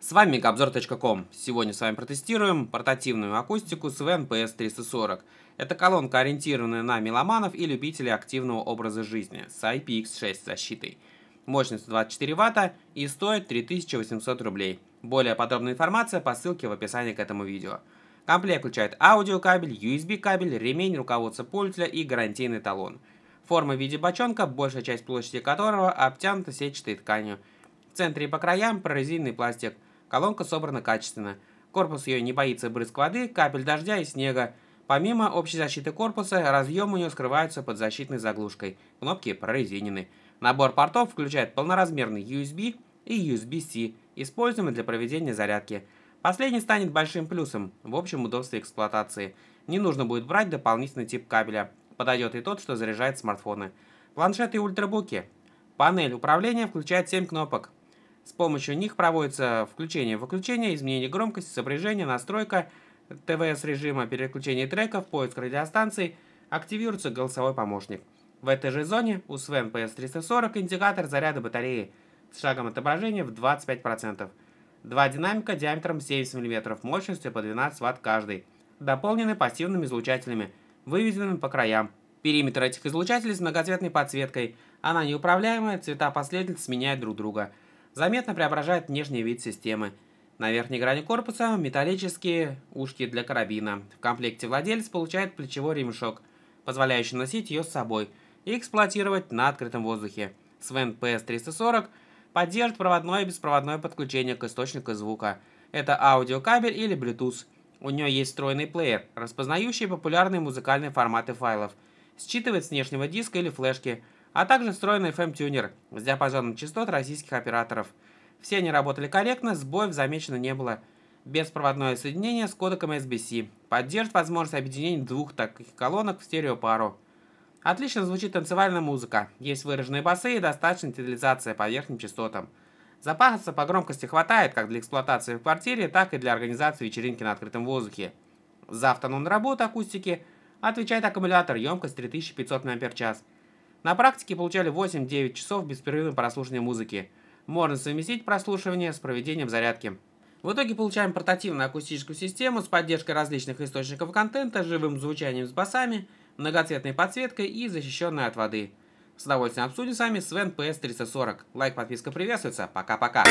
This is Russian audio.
С вами Мегаобзор.ком. Сегодня с вами протестируем портативную акустику Sven PS340. Это колонка, ориентированная на меломанов и любителей активного образа жизни с IPX6 защитой. Мощность 24 Вт и стоит 3800 рублей. Более подробная информация по ссылке в описании к этому видео. Комплект включает аудиокабель, USB-кабель, ремень, руководство пользователя и гарантийный талон. Форма в виде бочонка, большая часть площади которого обтянута сетчатой тканью. В центре и по краям прорезиненный пластик – Колонка собрана качественно. Корпус ее не боится брызг воды, капель дождя и снега. Помимо общей защиты корпуса, разъемы у нее скрываются под защитной заглушкой. Кнопки прорезинены. Набор портов включает полноразмерный USB и USB-C, используемый для проведения зарядки. Последний станет большим плюсом в общем удобстве эксплуатации. Не нужно будет брать дополнительный тип кабеля. Подойдет и тот, что заряжает смартфоны. Планшеты и ультрабуки. Панель управления включает 7 кнопок. С помощью них проводится включение-выключение, изменение громкости, сопряжение, настройка ТВС режима, переключение треков, поиск радиостанций, активируется голосовой помощник. В этой же зоне у Sven PS340 индикатор заряда батареи с шагом отображения в 25%. Два динамика диаметром 70 мм, мощностью по 12 Вт каждый, дополнены пассивными излучателями, выведенными по краям. Периметр этих излучателей с многоцветной подсветкой. Она неуправляемая, цвета последовательно сменяют друг друга – заметно преображает внешний вид системы. На верхней грани корпуса металлические ушки для карабина. В комплекте владелец получает плечевой ремешок, позволяющий носить ее с собой и эксплуатировать на открытом воздухе. Sven PS340 поддержит проводное и беспроводное подключение к источнику звука. Это аудиокабель или Bluetooth. У нее есть встроенный плеер, распознающий популярные музыкальные форматы файлов. Считывает с внешнего диска или флешки – а также встроенный FM-тюнер с диапазоном частот российских операторов. Все они работали корректно, сбоев замечено не было. Беспроводное соединение с кодеком SBC. Поддержит возможность объединения двух таких колонок в стереопару. Отлично звучит танцевальная музыка. Есть выраженные басы и достаточная детализация по верхним частотам. Запахаться по громкости хватает как для эксплуатации в квартире, так и для организации вечеринки на открытом воздухе. За автономную работу акустики отвечает аккумулятор, емкость 3500 мАч. На практике получали 8-9 часов беспрерывного прослушивания музыки. Можно совместить прослушивание с проведением зарядки. В итоге получаем портативную акустическую систему с поддержкой различных источников контента, живым звучанием с басами, многоцветной подсветкой и защищенной от воды. С удовольствием обсудим с вами Свен PS340. Лайк, подписка приветствуется. Пока-пока.